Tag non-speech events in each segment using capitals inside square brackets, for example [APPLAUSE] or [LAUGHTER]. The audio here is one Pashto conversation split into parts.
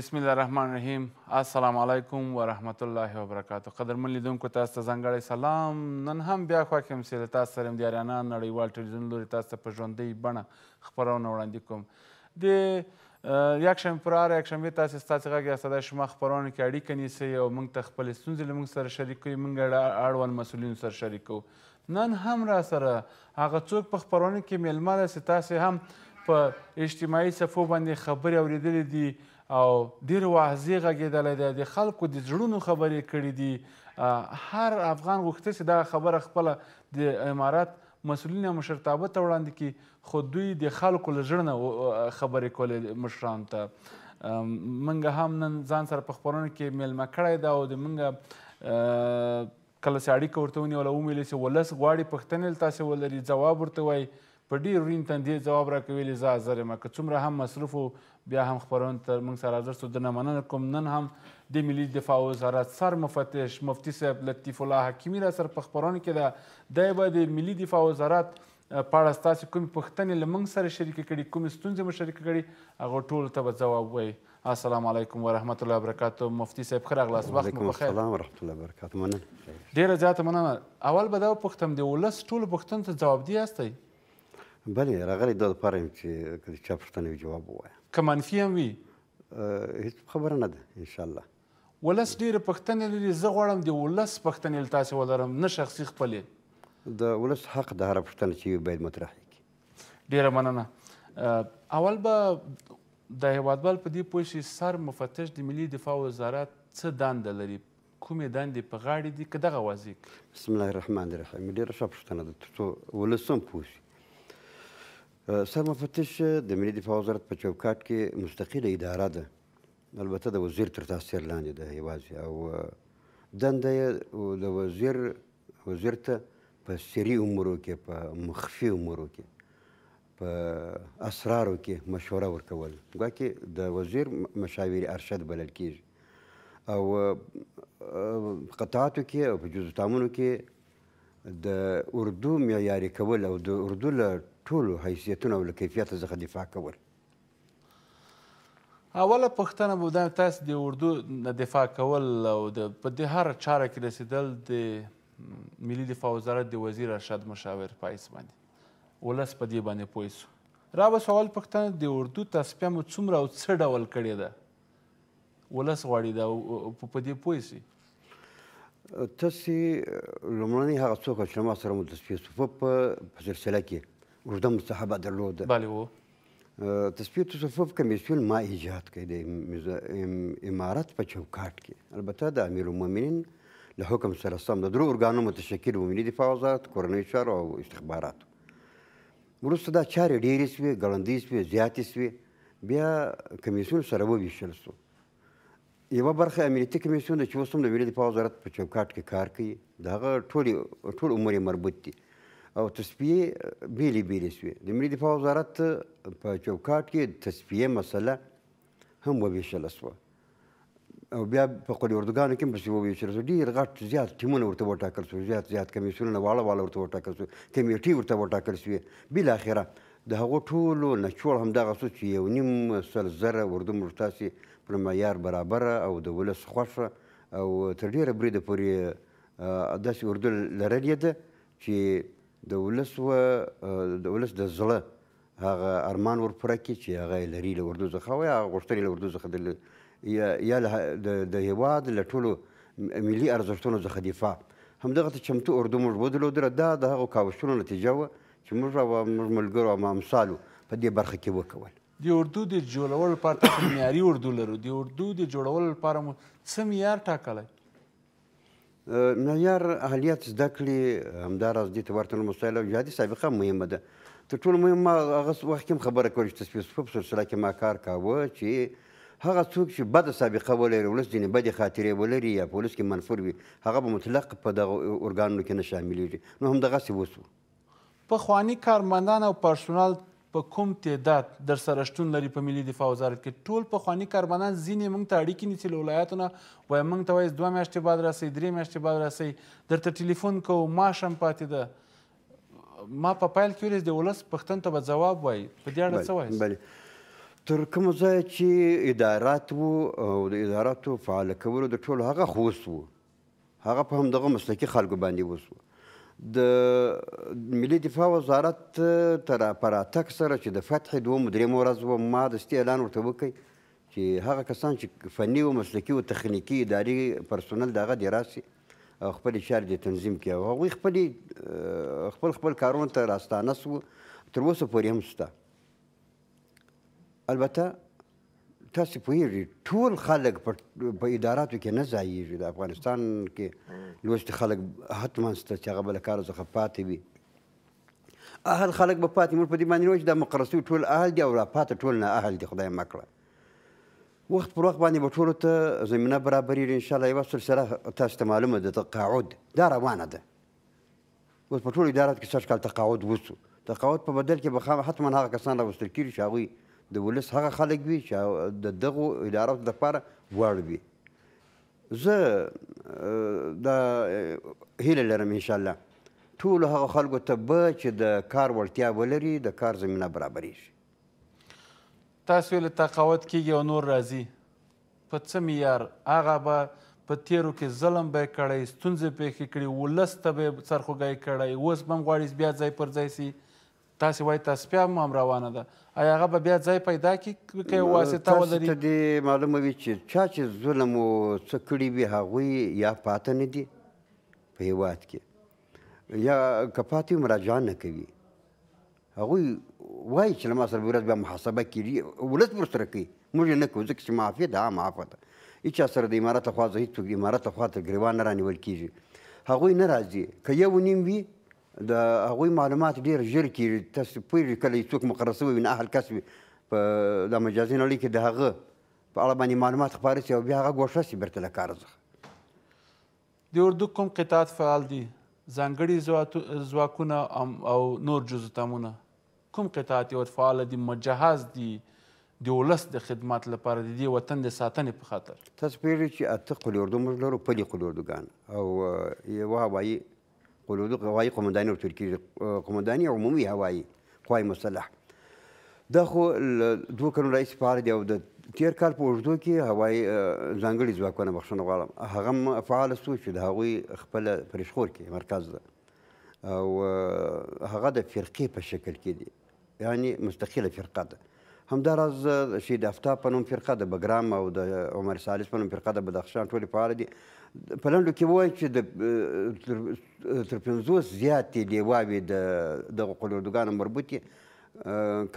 بسم الله الرحمن الرحیم السلام علیکم ورحمت الله وبرکاتو قدرمن لیدونکو تاسو ته ځانګړی سلام نن هم بیا خوښ یم چې له تاسو سره یم د اریانا نړیوال ټلویزیون لوري تاسو ته په ژوندۍ بڼه خپرونه وړاندې کوم د یکشنبې پر هر یکشنبې تاسو ستاسو غږ یا صدا شما خپرونه کې اړیکه نیسئ او موږ ته خپلې ستونزې له موږ سره شریکوئ موږ اړوند مسؤلینو سره شریک کوو نن هم را سره هغه څوک په خپرونه کې میلمه ده چې تاسې هم په اجتماعي صفو باندې خبرې اورېدلې دي او ډېر واضح غږېدلی دی د خلکو د زړونو خبرې کړې دي هر افغان غوښتل چې دغه خبره خپله د امارات مسؤلین او مشرتابه ته وړاندې کړي خو دوی د خلکو له زړه نه خبرې کولې مشرانو ته منګه هم نن ځان سره په خپرونه کې میلمه کړی ده او د منګه کله چې اړیکه ورته ونیوله ومې چې ولس غواړي پوښتنې له تاسې ولري ځواب ورته وایي په ډېر ورین تندې ځواب راکوي ویلې زه حاضر یم که څومره هم مصروف بیا هم خپرونې ته موږ سره حاضر سو درنه مننه کوم نن هم د ملي دفاع وزارت سر مفتش مفتي صاحب لطیف الله حکیمي را سره په خپرونه کې ده دی به د ملي دفاع وزارت په اړه ستاسې کومې پوښتنې له موږ سره شریکې کړي کومې ستونزې مو شریکې کړي هغو ټولو ته به ځواب وایي السلام علیکم ورحمت الله وبرکاتو مفتی صاحب ښه راغلاست وخت مو پخیر السلام ورحمت الله وبرکاتو مننه ډیره زیاته مننه اول به دا وپوښتم د ولس ټولو پوښتنو ته ځواب دی یاستئ بله راغلی د لپاره یم چې که چا پوښتنه وي جواب ووایم که منفي هم وي هیڅ خبره نه ده انشاءالله ولس ډېرې پوښتنې لري زه غواړم د ولس پوښتنې له تاسې ولرم نه شخصي خپلې د ولس حق د هره پوښتنه چې وي باید مطرح کړي ډېره مننه اول به د هیوادوال په دې پوه شي سر مفتش د ملي دفاع وزارت څه دنده لري کومې دندې په غاړه دي که دغه واضح بسم الله الرحمن الرحیم ډېره ښه پوښتنه ده تر څو ولس هم پوه شي سر مفتش د ملي دفاع وزارت په چوکاټ کې مستقله اداره ده البته د وزیر تر تاثیر لاندې ده یوازې او دنده یې د وزیر وزیر ته په سري امورو کې په مخفي امورو کې په اسرارو کې مشوره ورکول ګوا کې د وزیر مشاور ارشد بلل کیږي او قطعاتو کې او په جزو تامونو کې د اردو معیاري کول او د اردو له ټولو حیثیتونو او له کیفیت څخه دفاع کول اوله پښتنه به دا تاسو د اردو نه دفاع کول او د په دې هر چاره کې رسیدل د ملي دفاع وزارت د وزیر ارشد مشاور پایس باندې ولس په دې باندې پوه سو را به سوال پښتنه د اردو تصفیه مو څومره او څه ډول کړې ده ولس غواړي دا په دې پوه سي تاسې لومړنی هغه څوک چې ما سره مو تصفیه په سلسله کې اوږده مصاحبه درلوده بله و تثبیت صفوف کمیسیون ما ایجاد کړی د امارت په چوکاټ کې البته د امیر المؤمنین له حکم سره سم د درو ارګانو متشکل و ملي دفاع وزارت کورنیو چارو او استخباراتو وروسته دا چارې ډېرې سوې ګړندۍ سوې زیاتې سوې بیا کمیسیون سره وویشل سو یوه برخه امنیتي کمیسیون ده چې اوس هم د ملي دفاع وزارت په چوکاټ کې کار کوي د هغه ټول ټول عمر یې مربوط دي او تصفیه بیلی بیلی سوی د ملي دفاع وزارت په چوکاټ کې تصفیه مسله هم وویشل سوه او بیا په قول اردوګانو کې پسې وویشل سو ډېر غټ زیات ټیمونه ورته وټاکل سو زیات زیات کمیسیونونه واړه واړه ورته وټاکل سو کمیټې ورته وټاکل سوې بالاخره د هغو ټولو نچوړ همدغه سو چې یو نیم سل زره اردو موږ تاسې پر معیار برابره او د ولس خوښه او تر ډېره بریده پورې داسې اردو لرلې ده چې د ولس و د ولس د زړه هغه ارمان ورپوره کی چې هغه لري له اردو څخه یا غوښتنې له اردو څخه د یا یا د هیواد له ټولو ملي ارزښتونو څخه دفاع همدغه ته چمتو اردو موږ ودلودره دا د هغو کاوشونو نتیجه وه چې موږ او موږ ملګرو او امثالو په دې برخه کې وکول د اردو د جوړولو لپاره تاسو [COUGHS] معیاري اردو لرو د اردو د جوړولو لپاره څه معیار ټاکلی معیار اهلیت زده کړي همداراز دې ته ورته مسایل او جهادي سابقه مهمه ده تر ټولو مهمه هغه وخت کې خبره کوي چې تسپیس په سلسله کې ما کار کاوه چې هغه څوک چې بد سابقه ولري ولس ځینې بدې خاطرې ولري یا پولیس کې منفور وي هغه به مطلق په دغه ارګانونو کې نه شاملېږي نو هم دغسې وسو پخواني کارمندان او پرسونل په کوم تعداد در سره شتون لري په ملي دفاع وزارت کې ټول پخواني کارمندان ځینې موږ ته اړیکې نیسي له ولایاتو نه وایي موږ ته وایي دوه میاشتې بعد راسئ درې میاشتې بعد راسئ درته ټلیفون کوو ماشم پاتې ده ما په پا پیل کې ویل د ولس پښتن ته به ځواب وایي په دې اړه څه وایي تر کوم ځای چې ادارات وو او د اداراتو فعال کولو د ټولو هغه خوست وو هغه په همدغه مسلکي خلکو باندې وسو د ملي دفاع وزارت تر پراتک سره چې د فتح دوه مدیرې مورز و ما د ست اعلان ورته وکي چې هغه کسان چې فني او مسلکي او تخنیکی اداري پرسونل دغه دراسي خپل شهر د تنظیم کې او هغه خپل خپل خپل کارونه ته راستانه سو تر اوسه پورې هم ستا البته تاسو پوهیږئ ټول خلک په اداراتو کې نه ځایېږي د افغانستان کې لوستي خلک حتما شته چې هغه به له کارو څخه پاتې وي اهل خلک به پاتې موږ په دې باندې نه چې دا مقرسي ټول اهل دي او راپاتې ټول نه اهل دي خدای مکړه وخت پر وخت باندې به ټولو ته زمینه برابرېږي انشاءالله یوه سلسله تاسو ته معلومه ده تقاعد دا روانه ده اوس په ټولو اداراتو کې سږ کال تقاعد وسو تقاعد په بدل کې به حتما هغه کسان راوستل کېږي چې هغوی د ولس هغه خلک وي چې د دغو ادارو دپاره وړ وي زه دا هیله لرم انشاءالله ټولو هغه خلکو ته به چې د کار وړتیا ولري د کار زمینه برابرېږي تاسو ویل تقاوت کیږي او نور راځي په څه معیار هغه به په تیرو کې ظلم به یې کړی ستونزې پېښې کړي ولس ته به یې سرخوږی کړی اوس به هم غواړي بیا ځای پر ځای سي تاسې وایي تصفیه هم هم روانه ده ایا هغه به بیا ځای پیدا کړي که واسطه ولري تاسو ته دې معلومه وي چې چا چې ظلم و څه کړي وي هغوی یا پاته نه دي په هیواد کې یا که پاتې وي مراجعه نه کوي هغوی وایي چې له ما سره ورځ بیا محاسبه کړي ولس ورسره کوي موږ یې نه کوو ځکه چې معافیه ده عامه عفه ده هیچا سره د عمارت لخوا هیڅوک د عمارت لخوا تر ګریوان نه رانیول کېږي هغوی نه راځي که یو نیم وي د هغوی معلومات ډیر ژر کیږي تاسو پوهېږئ کله څوک مقرر شوی وي نه اهل کسب په دا مجازي نړۍ کې د هغه په اړه باندې معلومات خپاره شي او بیا هغه ګوښه شي بیرته له کاره څخه د اردو کوم قطعات فعال دي ځانګړي ځواکونه او نور جزتامونه کوم قطعات یې فعال دي مجهز دي د ولس د خدمات لپاره د دې وطن د ساتنې په خاطر تاسو پوهېږئ چې اته قلي اردو موږ لرو پلي قلي اردوګان او یوه هوایي قلودق هوایی قمندانی ورته ویل کېږي قمنداني عمومي هوایی قوای مسلح دا خو دوه کلونو راهیسې فعال دی او د تیر کال په اوږدو کې هوایي ځانګړي ځواکونه بخښنه غواړم هغه هم فعاله سو چې د هغوی خپله پرشخور کې مرکز ده او هغه د فرقې په شکل کې دی یعنی مستقله فرقه ده همداراز چې د افتاب په نوم فرقه د بګرام او د عمر ثالث په نوم فرقه د بدخشان ټولې فعاله دي په لنډو کې وایي چې د تر پنځوس زیاتې لیواوې د دغه قلردګانو مربوطې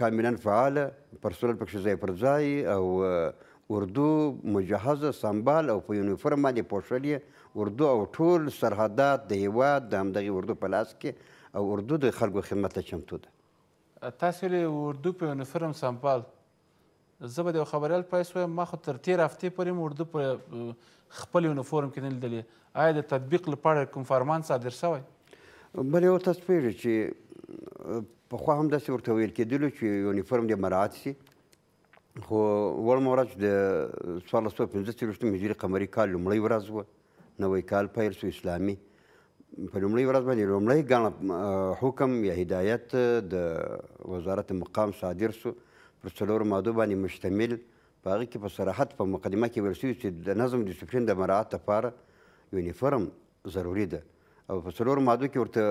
کاملا فعاله پرسونل پکښې ځای پر ځای او اردو مجهزه سمبال او په یونیفورم باندې پوښلې اردو او ټول سرحدات د هیواد د همدغې اردو په لاس کې او اردو د خلکو خدمت ته چمتو ده تاسو ولې اردو په یونیفورم سمبال زه به د یو خبریال په حیث وایم ما خو تر تېرې هفتې پورې مې اردو په خپل یونیفورم کې نه لیدلې آیا د تطبیق لپاره کوم فرمان صادر شوی بلې ورته سپېږي چې پخوا هم داسې ورته ویل کېدلو چې یونیفورم دې مراعت شي خو وړمه ورځ د څوارلس سوه پنځه څلوېښتم هجري قمري کال لومړۍ ورځ وه نوی کال پیل سو اسلامي په لومړۍ ورځ باندې لومړی ګڼه حکم یا هدایت د وزارت مقام صادر سو پر څلورو مادو باندې مشتمل په هغه کې په صراحت په مقدمه کې ویل شوي چې د نظم ډسپلین د مراعات لپاره یونیفرم ضروري ده او په څلورو مادو کې ورته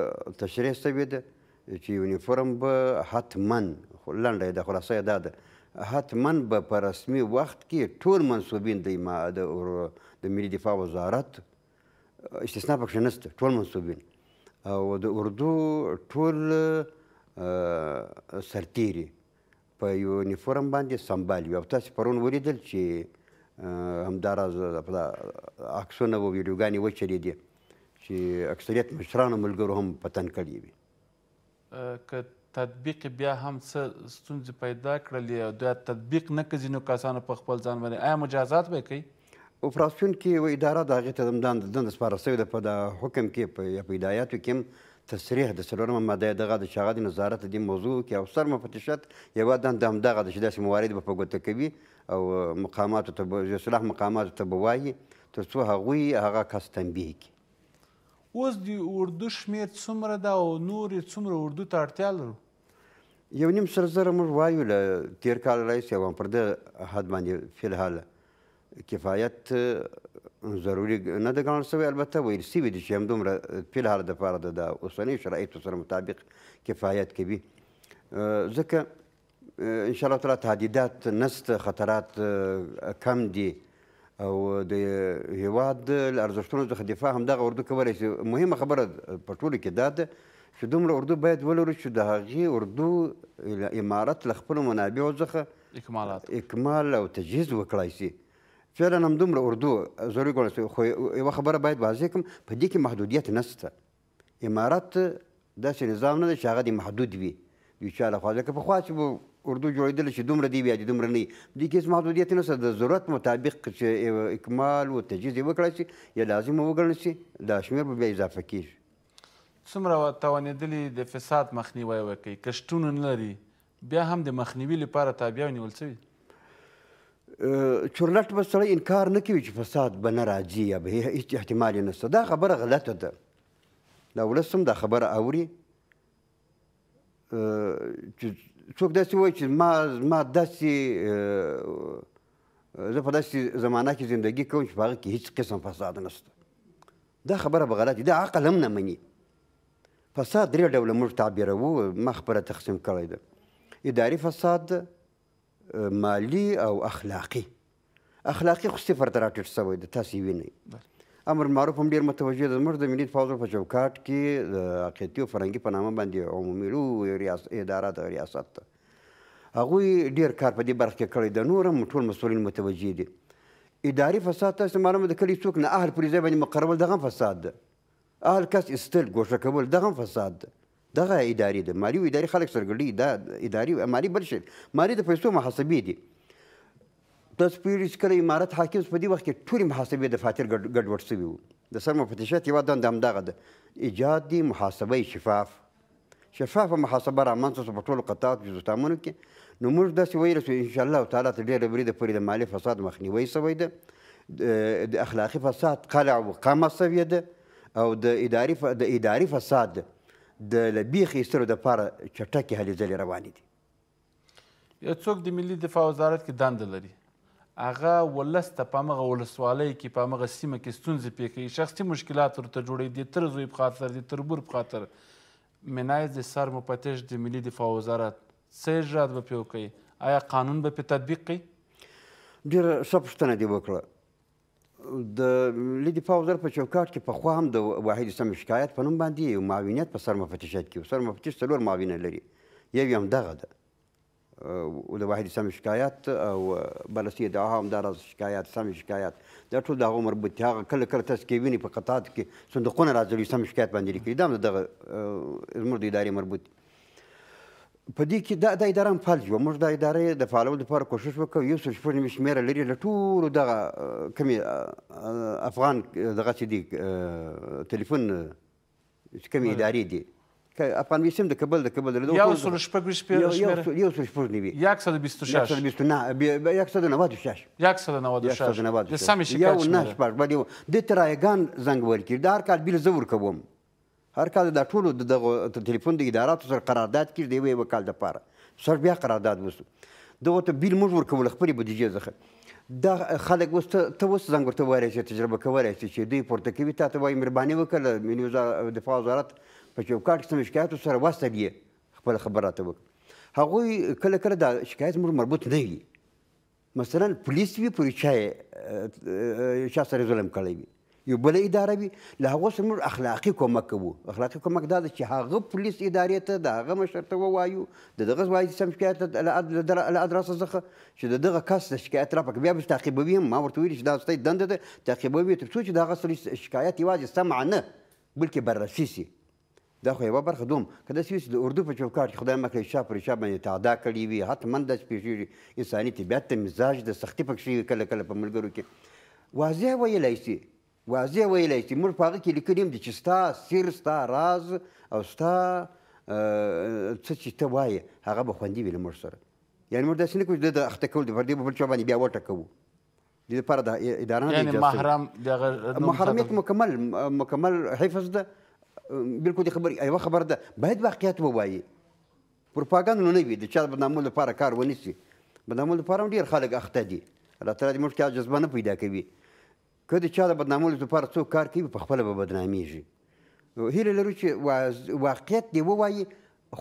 تشریح شوې ده چې یونیفرم به حتما لنډه ده خلاصه یې دا ده حتما به په رسمي وخت کې ټول منصوبین د د ملي دفاع وزارت استثنا پکښې نشته ټول منصوبین او د اردو ټول سرتیري په یو یونیفورم باندې سمبال وي او تاسو پرون ولیدل چې همداراز عکسونه او ویډیوګانې وچلېدې چې اکثریت مشرانو ملګرو هم پتن کړي وي که تطبیق بیا هم څه ستونزې پیدا کړلې او دا تطبیق نه کوي ځینو کسانو په خپل ځان باندې آیا مجازات به کوي اپراسیون کې و اداره د هغې ته د دنده سپاره سوې ده په د حکم کې یا په هدایاتو کې هم تصریح د څلورمه ماده دغه د شاغد نظارت د موضوع کې او سر مفتشت یو دند د همدغه د شداسې موارد په ګوته کوي او مقامات ته اصلاح مقامات ته بوایي تر څو هغوی هغه کس تنبیه کړي اوس د اردو شمیر څومره ده او نورې څومره اردو ته اړتیا لرو یو نیم سر زره موږ وایو له تېر کال راهیسې او پر دغه حد باندې فلحاله کفایت ضروري نه ده ګڼل شوی البته ویل شوي دي چې همدومره فی الحال دپاره د دا اوسنیو شرایطو سره مطابق کفایت کوي ځکه ان شاء الله تعالی تهدیدات نسته خطرات کم دي او د هیواد له ارزښتونو څخه دفاع همدغه اردو کولی شي مهمه خبره په ټولو کې دا ده چې دومره اردو باید ولرو چې د هغې اردو امارت له خپلو منابعو څخه اکمال او تجهیز وکړای شي فعلا هم دومره اردو ضروري ګڼل خو یوه خبره باید واضح کړم په دې کې محدودیت نشته امارت داسې نظام نه دی چې هغه دې محدود وي یو چا لخوا ځکه پخوا چې اردو جوړېدله چې دومره دی بیا چې دومره نه وي په دې کې هېڅ محدودیت نشته د ضرورت مطابق چې اکمال و تجهیز یې وکړی شي یا لازم وګڼل شي دا شمېر به بیا اضافه کېږي څومره توانېدلي د فساد مخنیوی وکړي که شتون نه لري بیا هم د مخنیوي لپاره تابع نیول شوي چورلټ به سړی انکار نه کوي چې فساد به نه راځي یا به هیڅ احتمال یې نشته دا خبره غلطه ده دا ولس هم دا خبره اوري چې څوک داسې وایي چې ما ما داسې زه په داسې زمانه کې زندگی کوم چې په هغه کې هیڅ قسم فساد نشته دا خبره به غلط دا عقل هم نه مني فساد درې ډوله موږ تعبیروو ما خبره تقسیم کړې ده اداري فساد ده مالی او اخلاقی اخلاقی خو صفر ته راټیټ شوی د تاسې وینئ امر معروف هم ډېر متوجه ده زموږ د ملي تفاضل په چوکاټ کې د عقیدتي او فرهنګي په نامه باندې عمومي لوی اداره ده ریاست ده هغوی ډېر کار په دې برخه کې کړی ده نور هم ټول مسؤلین متوجه دي اداري فساد تاسې معلومه د کلي څوک نه اهل پرې ځای باندې مقرول دغه فساد ده اهل کس ایستل ګوښه کول دغه فساد ده دغه ادارې د مالی او اداري خلک سرګړي دا اداري مالی بل شي مالی د پیسو محاسبې دي تاسو پیری چې کله امارت حاکم په دې وخت کې ټول محاسبې د فاتر ګډوډ شوی وو د سر مفتشات یو دند همدغه ده ایجاد دي محاسبه شفاف شفافه محاسبه را منځ په ټولو قطعاتو جزو تامونو کې نو موږ داسې ویلی چې ان شاء الله تعالی تر ډېره بریده پورې د مالي فساد مخنیوی سوی ده د اخلاقي فساد قلع وقامه سوی ده او د اداري د اداري فساد ده د لبیخ ایستلو د پاره چټکې هلې ځلې روانې دي یو څوک د ملي دفاع وزارت کې دنده لري هغه ولس ته په همغه ولسوالۍ کې په همغه سیمه کې ستونزې پې کوي شخصي مشکلات ورته جوړوي د تر زوی په خاطر د تربور په خاطر منایز د سر مپتش د ملي دفاع وزارت څه اجرات به پې وکوي آیا قانون به پې تطبیق کوي ډېره ښه پوښتنه دې وکړه د لیدي پاوزر په چوکاټ کې پخوا هم د واحد سم شکایت په نوم باندې یو معاونیت په سر مفتشت کې سر مفتش څلور معاونه لري یو یې همدغه ده او د واحد سم شکایت او بررسي د هم د شکایت سم شکایت دا ټول د عمر بوتیا کله کله تاسو کې ویني په قطعات کې صندوقونه راځي سم شکایت باندې لیکي دا د زموږ د ادارې مربوط په دې کې دا د اداره هم فعال شوه موږ د ادارې د فعالولو لپاره کوښښ وکړ یو سل شپږ نوي شمېره لري له ټولو دغه کمې افغان دغه چې دي تلیفون چې کمې ادارې دي افغان ویسیم د کابل د کابل د یو سل شپږ شپږ یو سل شپږ نیوي 126 196 196 د سمې شکایت یو نه شپږ باندې د ترایګان زنګ ورکړ د هر کال بیل زور کوم هر کال دا ټول د ټلیفون د اداراتو سره قرارداد کړي دی یو کال د پاره سر بیا قرارداد وسو دغه ته بیل موږ ورکول خپل بودیجې ځخه دا خلک وست ته وست زنګ ورته وایي چې تجربه کوي چې دوی پورته کوي ته ته وایي مهرباني وکړه مینو دفاع وزارت په چوکاټ کې شکایت سره واسطه دی خپل خبرات وکړه هغوی کله کله دا شکایت موږ مربوط نه وي مثلا پولیس وی پوری چا چا سره ظلم کړی وي یو بل اداره وي له هغو سره موږ اخلاقي کومک کوو اخلاقي کومک دا ده چې هغه پولیس ادارې ته د هغه مشر ته ووایو د دغه وایي سم شکایت له ادرسه څخه چې د دغه کس د شکایت راپک بیا به تعقیبوي هم ما ورته ویلي چې دا ستاسو دنده ده تعقیبوي تر څو چې د هغه سره شکایت یوازې سمع نه بلکې بررسي سي دا خو یوه برخه دوم که داسې وي چې د اردو په چوکاټ کې خدای مکړي چا پر چا باندې تعدا کړې وي حتما داسې پېښېږي انساني طبیعت ته مزاج د سختي پکې شوي کله کله په ملګرو کې واضح ویلی شي واضح ویلی چې موږ په هغه کې لیکلي دي چې ستا سر ستا راز او ستا څه چې ته وایې هغه به خوندي وي له موږ سره یعنی موږ داسې نه کوو چې د اخته کول د پر دې بل چا باندې بیا وټکوو د دې لپاره د اداره یعنی محرم دغه محرمیت مکمل مکمل حفظ ده بالکل دې خبرې یوه خبره ده باید واقعیت ووایي پروپاګاندا نه وي د چا بدنامولو لپاره کار ونیسي بدنامولو لپاره هم ډېر خلک اخته دي الله تعالی دې موږ کې جذبه نه پیدا کوي که د چا د بدنامولو لپاره څوک کار کوي په خپله به بدنامیږي هیله لرو چې واقعیت دی ووایي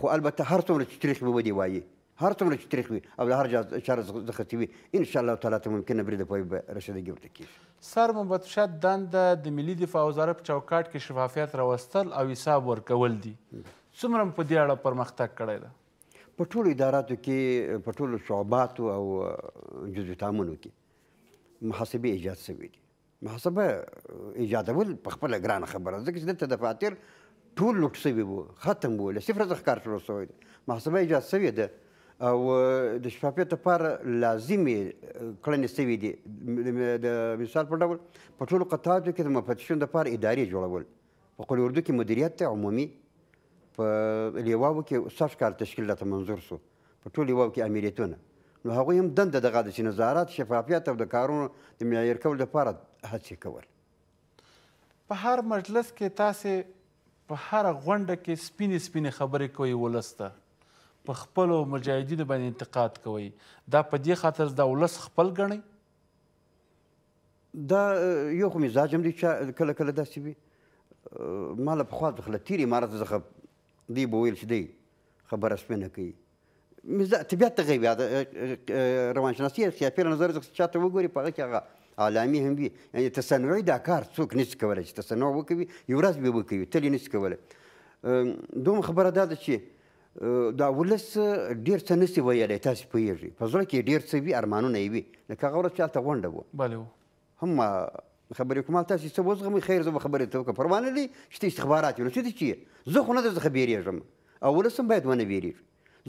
خو البته هر څومره چې تریخ به ودی وایي هر څومره چې تریخ وي او د هر چا چاره زختی وي ان شاء الله تعالی ته ممکنه برید پای به رسیدګي ورته کیږي سر مبتشد دنده د ملي دفاع وزارت په چوکاټ کې شفافیت راوستل او حساب ورکول دي څومره په دې اړه پرمختګ کړی دی په ټولو اداراتو کې په ټولو شعباتو او جزو تامونو کې محاسبې ایجاد شوي دي محاسبه ایجادول په خپل ګران خبره ځکه چې دلته د فاتیر ټول لوټ شوی وو ختم وو له صفر څخه کار شروع شوی محاسبه ایجاد شوی ده او د شفافیت لپاره لازمي کړنې شوي دي د مثال په ډول په ټولو قطعاتو کې د مفتشونو لپاره ادارې جوړول په قول اردو کې مدیریت ته عمومي په لیواو کې صف کار تشکیل راته منظور شو په ټول لیواو کې امیریتونه نو هغوی هم دنده دغه د نظارت شفافیت او د کارونو د معیار کولو لپاره هڅې کول په هر مجلس کې تاسې په هر غونډه کې سپینې سپینې خبرې کوي ولسته په خپلو مجاهدینو باندې انتقاد کوي دا په دې خاطر دا ولس خپل ګڼي دا یو خو مزاج هم دی چې کله کله داسې وي ما له پخوا څخه له تېرې عمارت څخه دی به ویل چې دی خبره سپینه کوي مزاج طبیعت ته غوي روانشناسي سیاسي نظر څخه چاته وګوري په هغه کې هغه عالمي هم وي یعنی تصنعي دا کار څوک نشي کولی چې تصنع وکوي یو ورځ به وکوي تل یې نشي کولی دوم خبره دا ده چې دا ولس ډېر څه نشي ویلی تاسې پوهېږئ په زړه کې ډېر څه وي ارمانونه یې وي لکه هغه ورځ چې هلته غونډه وه هم خبرې کوم هلته تاسې څه وزغمئ خیر زه به خبرې ته وکړم پروا نه لري چې ته استخبارات یې نو څه دي چې زه خو نه درڅخه بیرېږم او ولس هم باید ونه بیرېږي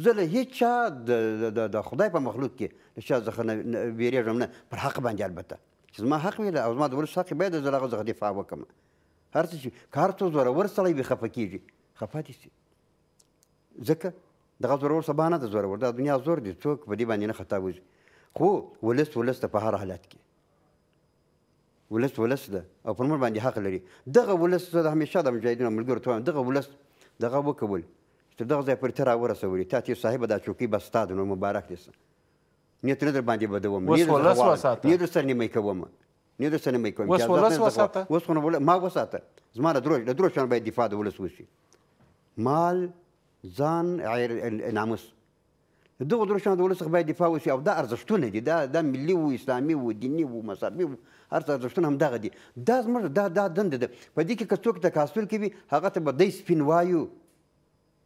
زه له هیڅ چا د خدای په مخلوق کې له چا څخه نه بیرېږم نه پر حق باندې البته چې زما حق ویل او زما د ولس حق باید زه هغه څخه دفاع وکم هر څه چې کار ته زورور سړی به خفه کیږي خفه دي سي ځکه دغه زورور سبا نه د زورور دا دنیا زور دي څوک په دې باندې نه خطا وځي خو ولس ولس ته په هر حالت کې ولس ولس ده او پر موږ باندې حق لري دغه ولس زه همیشه د مجاهدینو ملګرو ته دغه ولس دغه وکول چې دغه ځای پر ته راورسولي تا چې صاحبه دا چوکۍ بس ستا د نو مبارک دي نیت نه در باندې بدوم اوس ولس وساته نیت درسره نیمه کوم نیت درسره نیمه کوم اوس ولس وساته اوس خو نه ما وساته زما د دروژ د دروژ شان باید دفاع د ولس وشي مال ځان ناموس دغه دروژ شان د ولس څخه باید دفاع وشي او دا ارزښتونه دي دا دا ملي او اسلامي او دیني او مذهبي هر څه ارزښتونه هم دغه دي دا زموږ دا دا دنده ده په دې کې که څوک تکاسل کوي هغه ته به دی سپین وایو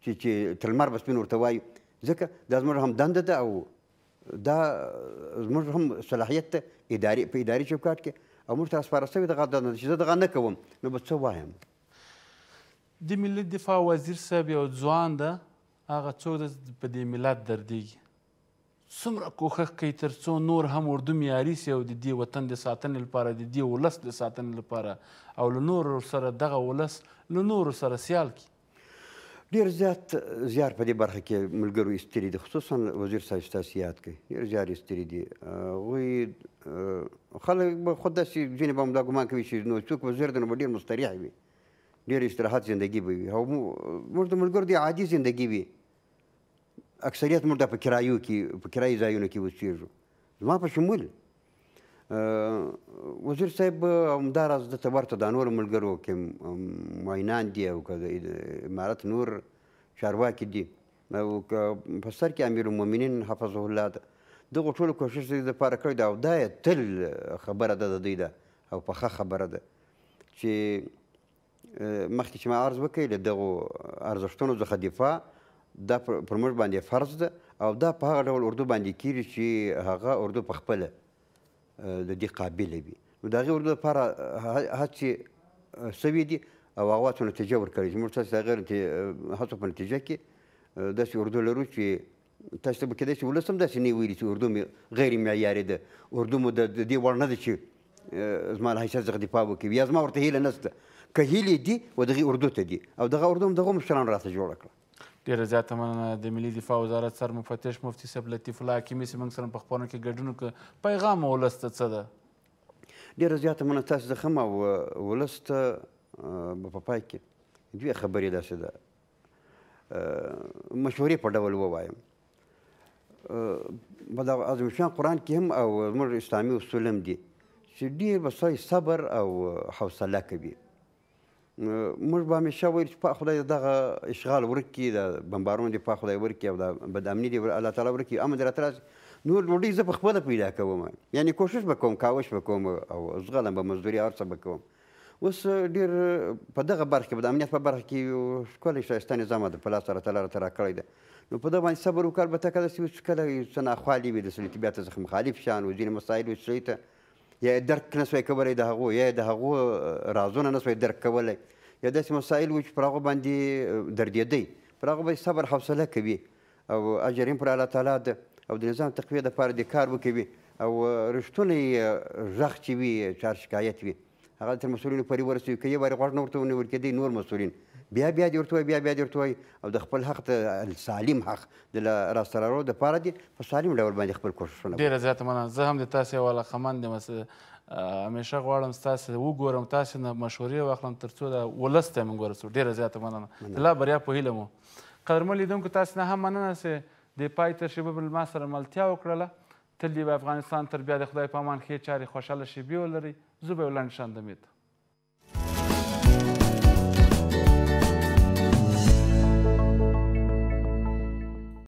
چې چې تر لمر به سپین ورته وایو ځکه دا زموږ هم دنده ده او دا موږ هم صلاحیت ته اداري په اداري چوکاټ کې او موږ ته سپارل شوی دغه دنده چې زه دغه نه کوم نو به څه وایم د ملي دفاع وزیر صاحب یو ځوان ده هغه څوک ده په دې ملت دردیږي څومره کوښښ کوي تر څو نور هم اردو معیاري سي او د دې وطن د ساتنې لپاره د دې ولس د ساتنې لپاره او له نورو سره دغه ولس له نورو سره سیال کړي ډیر زیات زیار په دې برخه کې ملګرو ایستری دي خصوصا وزیر صاحب ستاسو یاد کړي ډیر زیار ایستری دي هغوی خلک به خود داسې ځینې به همدا ګمان کوي چې نو څوک وزیر دی نو به ډېر مستریح وي ډېر استراحت زندگی به وي او موږ د ملګرو دی عادي زندگی وي اکثریت موږ په کرایو کې په کرایي ځایونو کې اوسېږو زما په شمول وزیر صاحب همداراز دته ورته د نورو ملګرو کې معاینان دي او که د امارت نور چارواکي دي او په سر کې امیر المؤمنین حفظه الله دغه ټولو کوشش د لپاره کړی دی او دا یې تل خبره ده د دوی ده او پخه خبره ده چې مخکې چې ما عرض وکړ له دغو ارزښتونو څخه دفاع دا پر موږ باندې فرض ده او دا په هغه ډول اردو باندې کیږي چې هغه اردو په خپله د دې قابل وي نو د هغې اردو لپاره هڅې سوي دي او هغه څه نتیجه ورکړي چې موږ تاسو د هغې هڅو په نتیجه کې داسې اردو لرو چې تاسو ته به کېدای شي ولس هم داسې نه ویلي چې اردو مې غیر معیاري ده اردو مو د دې وړ نه ده چې زما له حیثیت څخه دفاع وکړي یا زما ورته هیله نشته که هیلې دي و دغې اردو ته دي او دغه اردو هم دغو مشرانو راته جوړه کړه ډیره زیاته مننه د ملي دفاع وزارت سرمفتش مفتي صاحب لطیف الله حکیمي سي موږ سره په خپرونه کې ګډون وکړ پیغام ولس ته څه ده ډیره زیاته مننه تاسو ته هم او ولس ته به په پای کې دوې خبرې داسې ده مشورې په ډول ووایم په دغه اعظمشان قرآن کې هم او زموږ اسلامي اصول هم دي چې ډېر به صبر او حوصله کوي موږ به همیشه وایو چې په خدای دغه اشغال ورک کړي د بمبارونه دې په خدای ورک کړي او د بدامني دې الله تعالی ورک کړي امن درته راشي نور ډوډۍ زه په خپله پیدا کوم یعنی کوشش به کوم کاوش به کوم او زغلم به مزدوري هر څه به کوم اوس ډېر په دغه برخه کې د امنیت په برخه کې یو ښکلی ښایسته نظام د په لاسه راته راته راکړی دی نو په ده باندې صبر وکړ به ته کله چې کله څه ناخوالي وي د سړي طبیعت څخه مخالف شان و ځینې مسایل وي سړي ته یا درک نسوي کولای د هغو یا د هغو رازونه نسوي درک کولای یا داسې مسایل و چې پر هغو باندې دردېدی پر هغو به صبر حوصله کوي او اجر پر الله تعالی د او د نظام تقویه دپاره د کار وکوي او رښتونی غږ چې وي چار شکایت وي هغه تر مسؤلینو پورې ورسوي که یو وارې غوږ نه ورته ونیول کېدی نور مسؤلین بیا بیا دې ورته بیا بیا دې ورته او د خپل حق ته سالم حق د راستره ورو د پاره دي په سالم ډول باندې خپل کوششونه ډیره زیاته مننه زه هم د تاسې والا خمن د مس همیشه غواړم تاسو وګورم تاسو نه مشورې واخلم ترڅو د ولست هم ګورسو ډیره زیاته مننه لا بریا په هیله مو قدرمن لیدونکو تاسو نه هم مننه سه د پای تشریبه بل ما سره ملتیا وکړله تل دې افغانستان تر بیا د خدای په امان ښې چارې خوشحاله شیبې ولرئ زه به یو لنډ شاندمید